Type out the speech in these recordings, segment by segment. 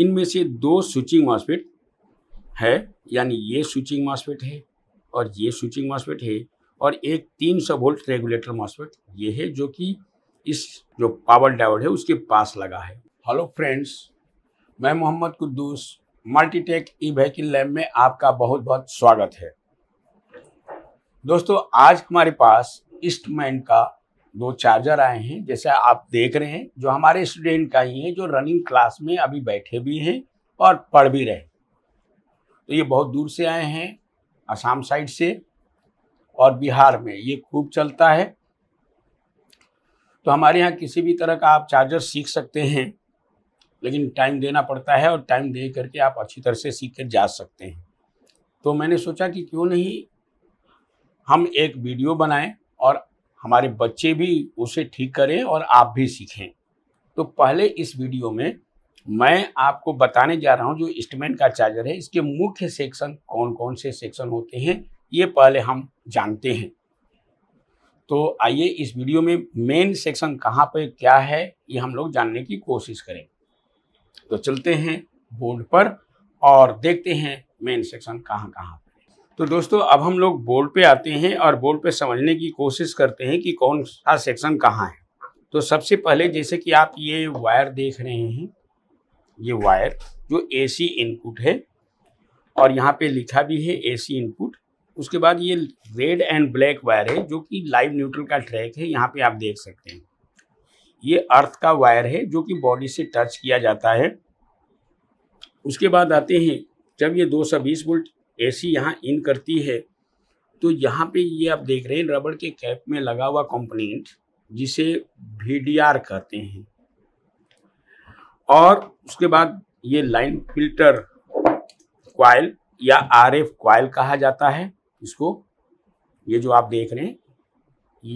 इनमें से दो स्विचिंग मॉसफेट है यानी ये स्विचिंग मॉसफेट है और ये स्विचिंग मॉसफेट है और एक 300 वोल्ट रेगुलेटर मॉसफेट ये है जो कि इस जो पावर डायोड है उसके पास लगा है हेलो फ्रेंड्स मैं Mohammed Quddus Multitech e vehicle lab में आपका बहुत बहुत स्वागत है दोस्तों आज हमारे पास ईस्टमैन का दो चार्जर आए हैं जैसे आप देख रहे हैं जो हमारे स्टूडेंट का ही है जो रनिंग क्लास में अभी बैठे भी हैं और पढ़ भी रहे तो ये बहुत दूर से आए हैं आसाम साइड से और बिहार में ये खूब चलता है तो हमारे यहाँ किसी भी तरह का आप चार्जर सीख सकते हैं लेकिन टाइम देना पड़ता है और टाइम दे करके आप अच्छी तरह से सीख कर जा सकते हैं तो मैंने सोचा कि क्यों नहीं हम एक वीडियो बनाएं और हमारे बच्चे भी उसे ठीक करें और आप भी सीखें तो पहले इस वीडियो में मैं आपको बताने जा रहा हूं जो इंस्ट्रूमेंट का चार्जर है इसके मुख्य सेक्शन कौन कौन से सेक्शन होते हैं ये पहले हम जानते हैं तो आइए इस वीडियो में मेन सेक्शन कहाँ पर क्या है ये हम लोग जानने की कोशिश करें तो चलते हैं बोर्ड पर और देखते हैं मेन सेक्शन कहाँ कहाँ तो दोस्तों अब हम लोग बोर्ड पे आते हैं और बोर्ड पे समझने की कोशिश करते हैं कि कौन सा सेक्शन कहाँ है तो सबसे पहले जैसे कि आप ये वायर देख रहे हैं ये वायर जो एसी इनपुट है और यहाँ पे लिखा भी है एसी इनपुट उसके बाद ये रेड एंड ब्लैक वायर है जो कि लाइव न्यूट्रल का ट्रैक है यहाँ पे आप देख सकते हैं ये अर्थ का वायर है जो कि बॉडी से टच किया जाता है उसके बाद आते हैं जब ये 220 वोल्ट सी यहाँ इन करती है तो यहाँ पे ये आप देख रहे हैं रबड़ के कैप में लगा हुआ कंपोनेंट जिसे आर कहते हैं और उसके बाद ये लाइन फिल्टर क्वाइल या आरएफ क्वाइल कहा जाता है इसको ये जो आप देख रहे हैं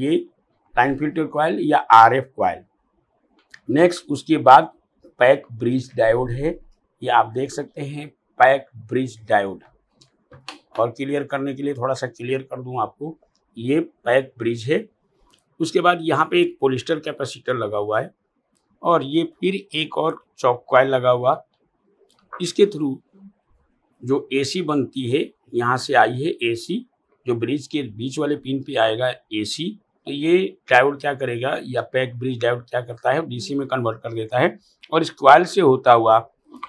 ये लाइन फिल्टर क्वाइल या आरएफ क्वाइल नेक्स्ट उसके बाद पैक ब्रिज डायोड है ये आप देख सकते हैं पैक ब्रिज डायोड और क्लियर करने के लिए थोड़ा सा क्लियर कर दूं आपको ये पैक ब्रिज है उसके बाद यहाँ पे एक पोलिस्टर कैपेसिटर लगा हुआ है और ये फिर एक और चौक कॉयल लगा हुआ इसके थ्रू जो एसी बनती है यहाँ से आई है एसी जो ब्रिज के बीच वाले पिन पे आएगा एसी तो ये डायोड क्या करेगा या पैक ब्रिज ड्राइवर क्या करता है डीसी में कन्वर्ट कर देता है और इस क्वाइल से होता हुआ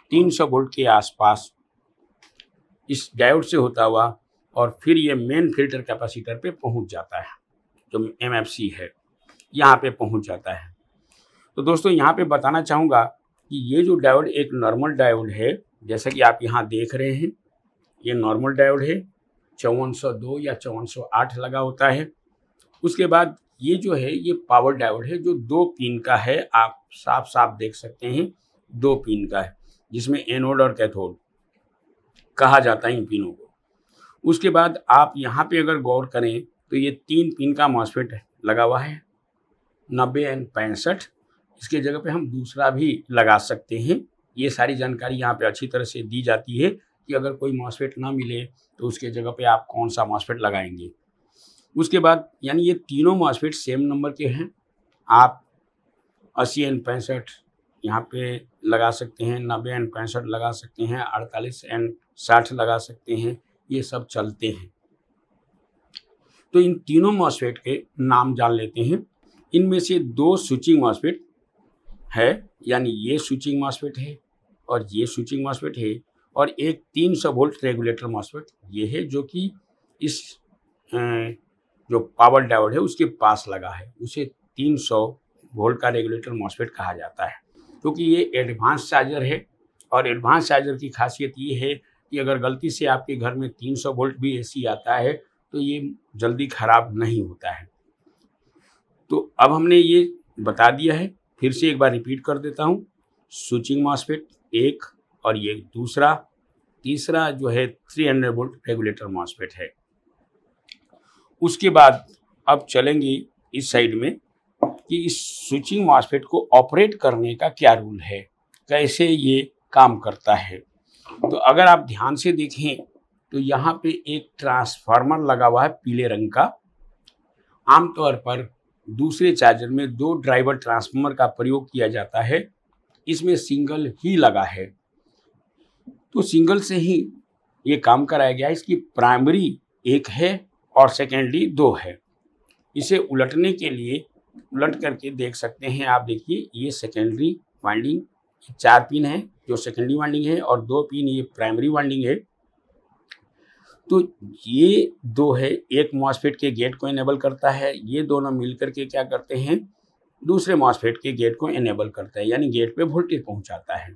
तीन वोल्ट के आसपास इस डायोड से होता हुआ और फिर ये मेन फिल्टर कैपेसिटर पे पहुंच जाता है जो एम है यहाँ पे पहुंच जाता है तो दोस्तों यहाँ पे बताना चाहूँगा कि ये जो डायोड एक नॉर्मल डायोड है जैसा कि आप यहाँ देख रहे हैं ये नॉर्मल डायोड है चौवन या चौवन लगा होता है उसके बाद ये जो है ये पावर डायोड है जो दो पिन का है आप साफ साफ देख सकते हैं दो पिन का है जिसमें एनोड और कैथोड कहा जाता है इन पिनों को उसके बाद आप यहाँ पे अगर गौर करें तो ये तीन पिन का मॉसफेट लगा हुआ है नब्बे एंड पैंसठ इसके जगह पे हम दूसरा भी लगा सकते हैं ये सारी जानकारी यहाँ पे अच्छी तरह से दी जाती है कि अगर कोई मॉसफेट ना मिले तो उसके जगह पे आप कौन सा मॉसफेट लगाएंगे उसके बाद यानी ये तीनों मॉसफेट सेम नंबर के हैं आप अस्सी एंड पैंसठ यहाँ पे लगा सकते हैं नब्बे एंड पैंसठ लगा सकते हैं अड़तालीस एंड साठ लगा सकते हैं ये सब चलते हैं तो इन तीनों मॉस्फेट के नाम जान लेते हैं इनमें से दो स्विचिंग मॉस्फेट है यानी ये स्विचिंग मॉस्फेट है और ये स्विचिंग मॉस्फेट है और एक 300 वोल्ट रेगुलेटर मॉस्फेट ये है जो कि इस जो पावर डायोड है उसके पास लगा है उसे 300 वोल्ट का रेगुलेटर मॉस्फेट कहा जाता है क्योंकि तो ये एडवांस चार्जर है और एडवांस चार्जर की खासियत ये है कि अगर गलती से आपके घर में 300 वोल्ट भी एसी आता है तो ये जल्दी खराब नहीं होता है तो अब हमने ये बता दिया है फिर से एक बार रिपीट कर देता हूँ स्विचिंग मॉसफेट एक और ये दूसरा तीसरा जो है 300 वोल्ट रेगुलेटर मॉसफेट है उसके बाद अब चलेंगे इस साइड में कि इस स्विचिंग मॉसफेट को ऑपरेट करने का क्या रूल है कैसे ये काम करता है तो अगर आप ध्यान से देखें तो यहाँ पे एक ट्रांसफार्मर लगा हुआ है पीले रंग का आमतौर पर दूसरे चार्जर में दो ड्राइवर ट्रांसफार्मर का प्रयोग किया जाता है इसमें सिंगल ही लगा है तो सिंगल से ही ये काम कराया गया है इसकी प्राइमरी एक है और सेकेंडरी दो है इसे उलटने के लिए उलट करके देख सकते हैं आप देखिए ये सेकेंडरी वाइंडिंग चार पिन है जो सेकेंडरी वाइंडिंग है और दो पिन ये प्राइमरी वाइंडिंग है तो ये दो है एक मॉसफेट के गेट को इनेबल करता है ये दोनों मिलकर के क्या करते हैं दूसरे मॉसफेट के गेट को इनेबल करता है यानी गेट पे वोल्टेज पहुंचाता है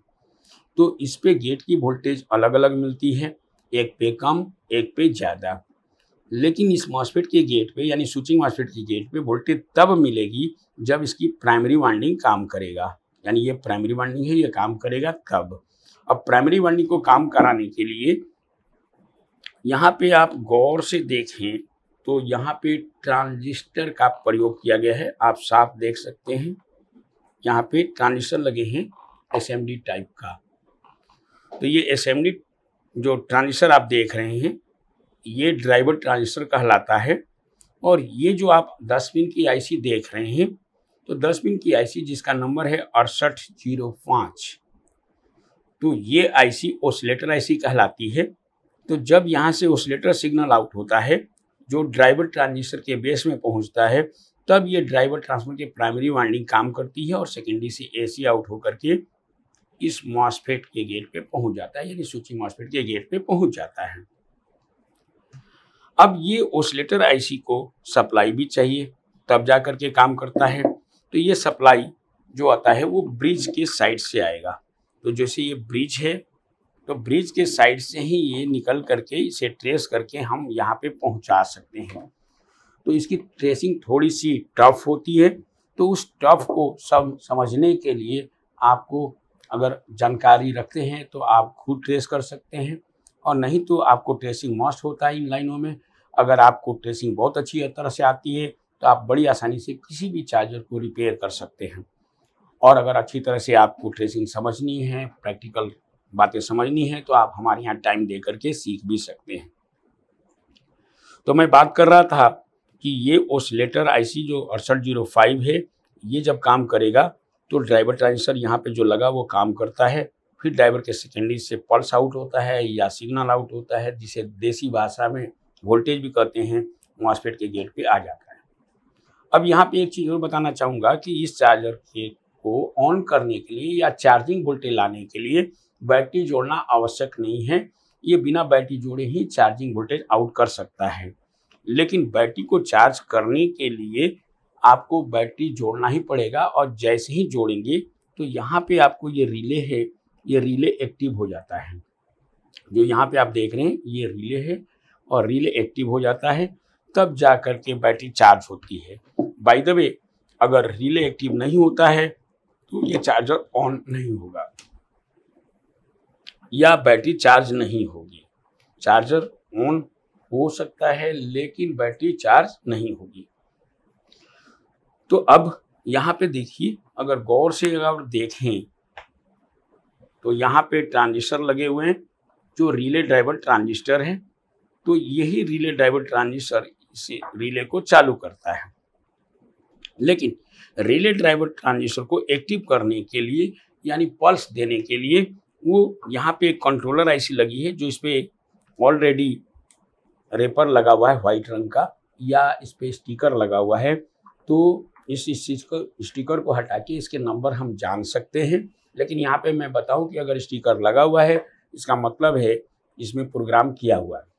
तो इस पे गेट की वोल्टेज अलग अलग मिलती है एक पे कम एक पे ज़्यादा लेकिन इस मॉसफेट के गेट पे यानी स्विचिंग मॉसफेट के गेट पे वोल्टेज तब मिलेगी जब इसकी प्राइमरी वाइंडिंग काम करेगा यानी ये प्राइमरी वाइंडिंग है ये काम करेगा तब अब प्राइमरी वाइंडिंग को काम कराने के लिए यहाँ पे आप गौर से देखें तो यहाँ पे ट्रांजिस्टर का प्रयोग किया गया है आप साफ देख सकते हैं यहाँ पे ट्रांजिस्टर लगे हैं एस टाइप का तो ये एस जो ट्रांजिस्टर आप देख रहे हैं ये ड्राइवर ट्रांजिस्टर कहलाता है और ये जो आप 10 पिन की आईसी देख रहे हैं तो दस पिन की आईसी जिसका नंबर है अड़सठ जीरो पाँच तो ये आईसी ओसलेटर आईसी कहलाती है तो जब यहाँ से ओसलेटर सिग्नल आउट होता है जो ड्राइवर ट्रांजिस्टर के बेस में पहुँचता है तब ये ड्राइवर ट्रांसफर के प्राइमरी वाइंडिंग काम करती है और सेकेंडरी से एसी आउट होकर के इस मॉसफेट के गेट पे पहुंच जाता है यानी सूची मॉसफेट के गेट पे पहुंच जाता है अब ये ओसलेटर आईसी को सप्लाई भी चाहिए तब जा करके काम करता है तो ये सप्लाई जो आता है वो ब्रिज के साइड से आएगा तो जैसे ये ब्रिज है तो ब्रिज के साइड से ही ये निकल करके इसे ट्रेस करके हम यहाँ पे पहुँचा सकते हैं तो इसकी ट्रेसिंग थोड़ी सी टफ होती है तो उस टफ को सब समझने के लिए आपको अगर जानकारी रखते हैं तो आप खुद ट्रेस कर सकते हैं और नहीं तो आपको ट्रेसिंग मस्ट होता है इन लाइनों में अगर आपको ट्रेसिंग बहुत अच्छी तरह से आती है तो आप बड़ी आसानी से किसी भी चार्जर को रिपेयर कर सकते हैं और अगर अच्छी तरह से आपको ट्रेसिंग समझनी है प्रैक्टिकल बातें समझनी है तो आप हमारे यहाँ टाइम दे करके सीख भी सकते हैं तो मैं बात कर रहा था कि ये ओसलेटर आईसी जो अड़सठ जीरो फाइव है ये जब काम करेगा तो ड्राइवर ट्रांसर यहाँ पे जो लगा वो काम करता है फिर ड्राइवर के सेकेंडरी से पल्स आउट होता है या सिग्नल आउट होता है जिसे देसी भाषा में वोल्टेज भी कहते हैं मॉसपेट के गेट पे आ जाता है अब यहाँ पे एक चीज़ और बताना चाहूँगा कि इस चार्जर के को ऑन करने के लिए या चार्जिंग वोल्टेज लाने के लिए बैटरी जोड़ना आवश्यक नहीं है ये बिना बैटरी जोड़े ही चार्जिंग वोल्टेज आउट कर सकता है लेकिन बैटरी को चार्ज करने के लिए आपको बैटरी जोड़ना ही पड़ेगा और जैसे ही जोड़ेंगे तो यहाँ पे आपको ये रिले है ये रिले एक्टिव हो जाता है जो यहाँ पे आप देख रहे हैं ये रिले है और रिले एक्टिव हो जाता है तब जा कर के बैटरी चार्ज होती है बाई द वे अगर रिले एक्टिव नहीं होता है तो ये चार्जर ऑन नहीं होगा या बैटरी चार्ज नहीं होगी चार्जर ऑन हो सकता है लेकिन बैटरी चार्ज नहीं होगी तो अब यहाँ पे देखिए अगर गौर से अगर देखें तो यहाँ पे ट्रांजिस्टर लगे हुए हैं जो रिले ड्राइवर ट्रांजिस्टर है तो यही रिले ड्राइवर ट्रांजिस्टर इसी रिले को चालू करता है लेकिन रिले ड्राइवर ट्रांजिस्टर को एक्टिव करने के लिए यानी पल्स देने के लिए वो यहाँ पे एक कंट्रोलर आईसी लगी है जो इस पर ऑलरेडी रेपर लगा हुआ है वाइट रंग का या इस पर स्टिकर लगा हुआ है तो इस इस चीज़ को स्टिकर को हटा के इसके नंबर हम जान सकते हैं लेकिन यहाँ पे मैं बताऊँ कि अगर स्टिकर लगा हुआ है इसका मतलब है इसमें प्रोग्राम किया हुआ है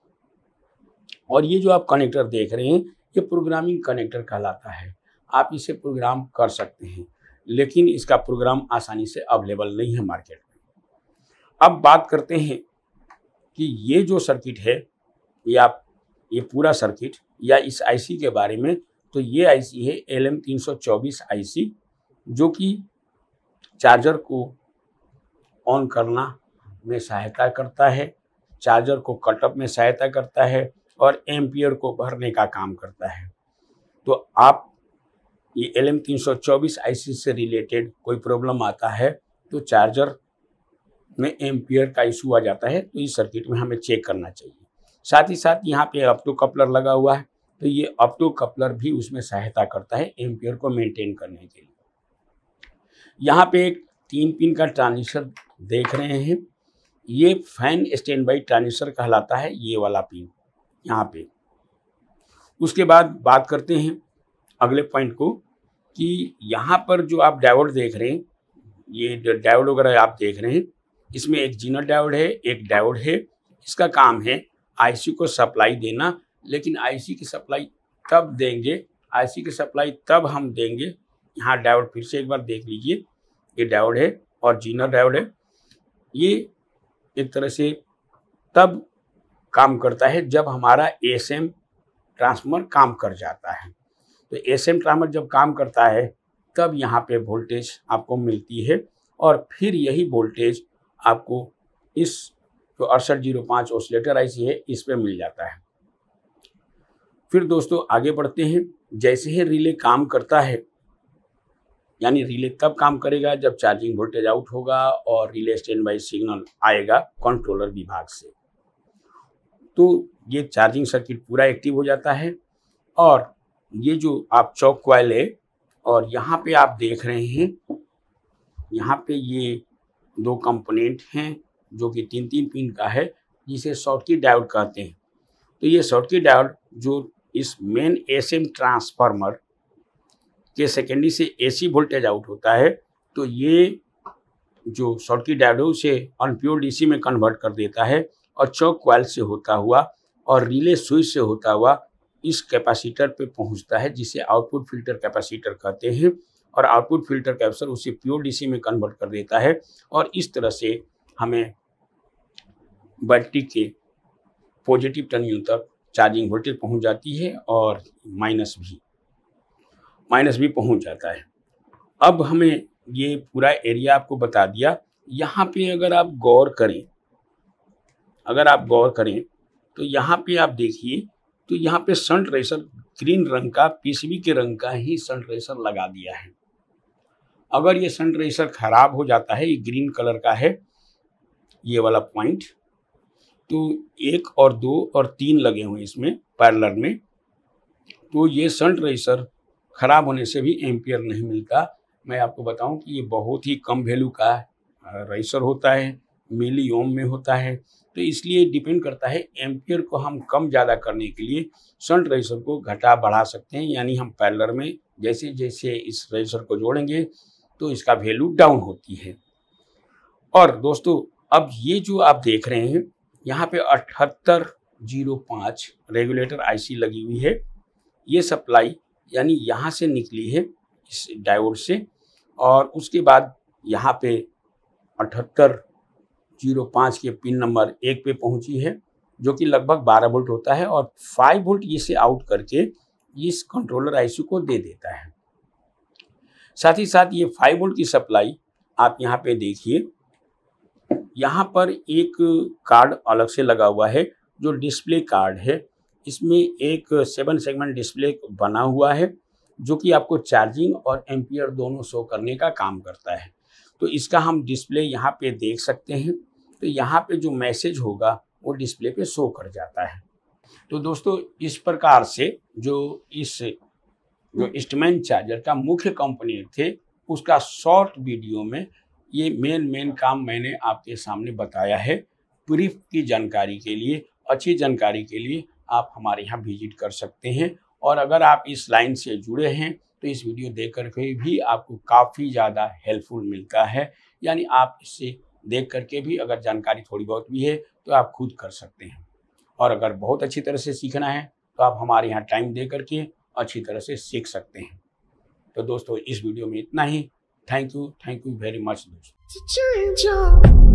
और ये जो आप कनेक्टर देख रहे हैं ये प्रोग्रामिंग कनेक्टर कहलाता है आप इसे प्रोग्राम कर सकते हैं लेकिन इसका प्रोग्राम आसानी से अवेलेबल नहीं है मार्केट में अब बात करते हैं कि ये जो सर्किट है या ये पूरा सर्किट या इस आईसी के बारे में तो ये आईसी है एल एम तीन सौ चौबीस आई जो कि चार्जर को ऑन करना में सहायता करता है चार्जर को कटअप में सहायता करता है और एम्पियर को भरने का काम करता है तो आप ये एल एम तीन सौ चौबीस आईसी से रिलेटेड कोई प्रॉब्लम आता है तो चार्जर में एम्पियर का इशू आ जाता है तो इस सर्किट में हमें चेक करना चाहिए साथ ही साथ यहाँ पे अपटो कपलर लगा हुआ है तो ये अपटो कपलर भी उसमें सहायता करता है एम्पियर को मेंटेन करने के लिए यहाँ पे एक तीन पिन का ट्रांजिस्टर देख रहे हैं ये फैन स्टैंड बाई ट्रांजिस्टर कहलाता है ये वाला पिन यहाँ पे उसके बाद बात करते हैं अगले पॉइंट को कि यहाँ पर जो आप डायोड देख रहे हैं ये डायोड वगैरह आप देख रहे हैं इसमें एक जीनल डायोड है एक डायोड है इसका काम है आईसी को सप्लाई देना लेकिन आईसी की सप्लाई तब देंगे आईसी की सप्लाई तब हम देंगे यहाँ डायोड फिर से एक बार देख लीजिए ये डायोड है और जीनल डायोड है ये एक तरह से तब काम करता है जब हमारा एस एम ट्रांसफार्मर काम कर जाता है तो एस एम ट्रांसफार्मर जब काम करता है तब यहाँ पे वोल्टेज आपको मिलती है और फिर यही वोल्टेज आपको इस जो अड़सठ जीरो पाँच ऑसलेटर आईसी है इस पर मिल जाता है फिर दोस्तों आगे बढ़ते हैं जैसे ही रिले काम करता है यानी रिले तब काम करेगा जब चार्जिंग वोल्टेज आउट होगा और रिले स्टैंड बाई सिग्नल आएगा कंट्रोलर विभाग से तो ये चार्जिंग सर्किट पूरा एक्टिव हो जाता है और ये जो आप चौक क्वाइल है और यहाँ पे आप देख रहे हैं यहाँ पे ये दो कंपोनेंट हैं जो कि तीन तीन पिन का है जिसे शॉर्टकी डायोड कहते हैं तो ये शॉर्टकी डायोड जो इस मेन एसएम ट्रांसफार्मर के सेकेंडरी से एसी वोल्टेज आउट होता है तो ये जो शॉर्टकी डायोड है उसे अनप्योर डीसी में कन्वर्ट कर देता है और चौक वाल से होता हुआ और रिले स्विच से होता हुआ इस कैपेसिटर पे पहुंचता है जिसे आउटपुट फिल्टर कैपेसिटर कहते हैं और आउटपुट फिल्टर कैप्सर उसे प्योर डीसी में कन्वर्ट कर देता है और इस तरह से हमें बैटरी के पॉजिटिव टर्मिनल तक चार्जिंग वोल्टेज पहुंच जाती है और माइनस भी माइनस भी पहुंच जाता है अब हमें ये पूरा एरिया आपको बता दिया यहाँ पे अगर आप गौर करें अगर आप गौर करें तो यहाँ पे आप देखिए तो यहाँ पे सन ट्रेसर ग्रीन रंग का पीसीबी के रंग का ही सन रेसर लगा दिया है अगर ये सन रेसर खराब हो जाता है ये ग्रीन कलर का है ये वाला पॉइंट तो एक और दो और तीन लगे हुए इसमें पार्लर में तो ये सन रेसर खराब होने से भी एम्पियर नहीं मिलता मैं आपको बताऊं कि ये बहुत ही कम वैल्यू का रेसर होता है मिली ओम में होता है तो इसलिए डिपेंड करता है एम्पियर को हम कम ज़्यादा करने के लिए शंट रजिस्टर को घटा बढ़ा सकते हैं यानी हम पैलर में जैसे जैसे इस रजिस्टर को जोड़ेंगे तो इसका वैल्यू डाउन होती है और दोस्तों अब ये जो आप देख रहे हैं यहाँ पे अठहत्तर जीरो पाँच रेगुलेटर आईसी लगी हुई है ये सप्लाई यानी यहाँ से निकली है इस डायोड से और उसके बाद यहाँ पे अठहत्तर जीरो पाँच के पिन नंबर एक पे पहुंची है जो कि लगभग बारह वोल्ट होता है और फाइव वोल्ट इसे आउट करके इस कंट्रोलर आईसी को दे देता है साथ ही साथ ये फाइव वोल्ट की सप्लाई आप यहाँ पे देखिए यहाँ पर एक कार्ड अलग से लगा हुआ है जो डिस्प्ले कार्ड है इसमें एक सेवन सेगमेंट डिस्प्ले बना हुआ है जो कि आपको चार्जिंग और एम्पियर दोनों शो करने का काम करता है तो इसका हम डिस्प्ले यहाँ पे देख सकते हैं तो यहाँ पे जो मैसेज होगा वो डिस्प्ले पे शो कर जाता है तो दोस्तों इस प्रकार से जो इस जो इंस्टमेंट चार्जर का मुख्य कंपनी थे उसका शॉर्ट वीडियो में ये मेन मेन काम मैंने आपके सामने बताया है प्रीफ की जानकारी के लिए अच्छी जानकारी के लिए आप हमारे यहाँ विजिट कर सकते हैं और अगर आप इस लाइन से जुड़े हैं तो इस वीडियो देख कर भी आपको काफ़ी ज़्यादा हेल्पफुल मिलता है यानी आप इससे देख करके भी अगर जानकारी थोड़ी बहुत भी है तो आप खुद कर सकते हैं और अगर बहुत अच्छी तरह से सीखना है तो आप हमारे यहाँ टाइम दे करके अच्छी तरह से सीख सकते हैं तो दोस्तों इस वीडियो में इतना ही thank you thank you very much दोस्तों